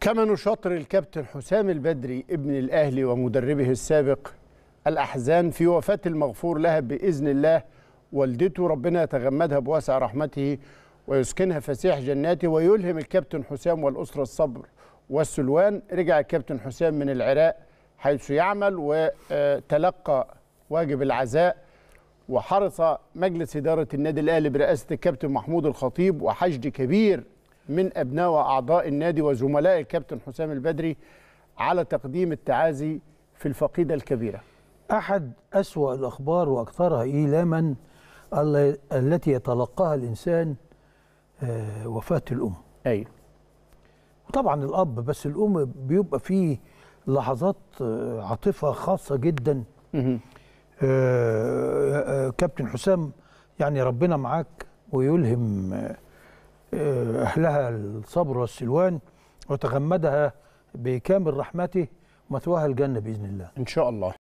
كما نشاطر الكابتن حسام البدري ابن الأهلي ومدربه السابق الأحزان في وفاة المغفور لها بإذن الله والدته ربنا يتغمدها بواسع رحمته ويسكنها فسيح جناته ويلهم الكابتن حسام والأسرة الصبر والسلوان رجع الكابتن حسام من العراق حيث يعمل وتلقى واجب العزاء وحرص مجلس إدارة النادي الأهلي برئاسة الكابتن محمود الخطيب وحشد كبير من أبناء وأعضاء النادي وزملاء الكابتن حسام البدري على تقديم التعازي في الفقيدة الكبيرة أحد أسوأ الأخبار وأكثرها إيلاما التي يتلقاها الإنسان آه، وفاة الأم أي وطبعا الأب بس الأم بيبقى فيه لحظات آه، عاطفة خاصة جدا آه، كابتن حسام يعني ربنا معاك ويلهم آه، أهلها الصبر والسلوان وتغمدها بكامل رحمته ومثواها الجنة بإذن الله إن شاء الله